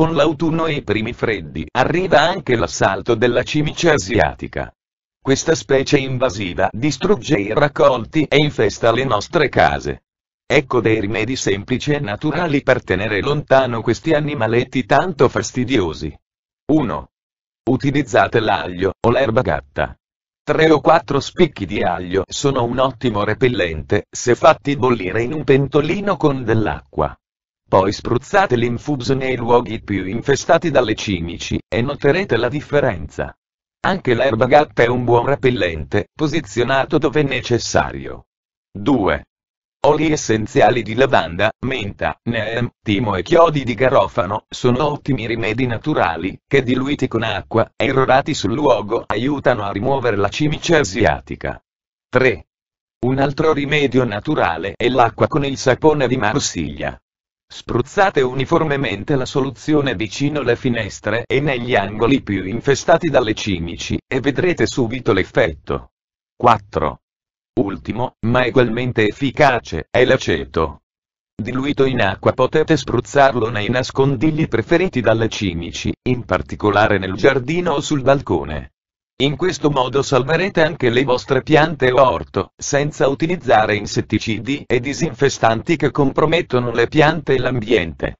Con l'autunno e i primi freddi arriva anche l'assalto della cimice asiatica. Questa specie invasiva distrugge i raccolti e infesta le nostre case. Ecco dei rimedi semplici e naturali per tenere lontano questi animaletti tanto fastidiosi. 1. Utilizzate l'aglio o l'erba gatta. 3 o 4 spicchi di aglio sono un ottimo repellente se fatti bollire in un pentolino con dell'acqua. Poi spruzzate l'infuso nei luoghi più infestati dalle cimici, e noterete la differenza. Anche l'erba gatta è un buon repellente, posizionato dove necessario. 2. Oli essenziali di lavanda, menta, neem, timo e chiodi di garofano sono ottimi rimedi naturali, che diluiti con acqua e irrorati sul luogo aiutano a rimuovere la cimice asiatica. 3. Un altro rimedio naturale è l'acqua con il sapone di Marsiglia. Spruzzate uniformemente la soluzione vicino le finestre e negli angoli più infestati dalle cimici, e vedrete subito l'effetto. 4. Ultimo, ma ugualmente efficace, è l'aceto. Diluito in acqua potete spruzzarlo nei nascondigli preferiti dalle cimici, in particolare nel giardino o sul balcone. In questo modo salverete anche le vostre piante o orto, senza utilizzare insetticidi e disinfestanti che compromettono le piante e l'ambiente.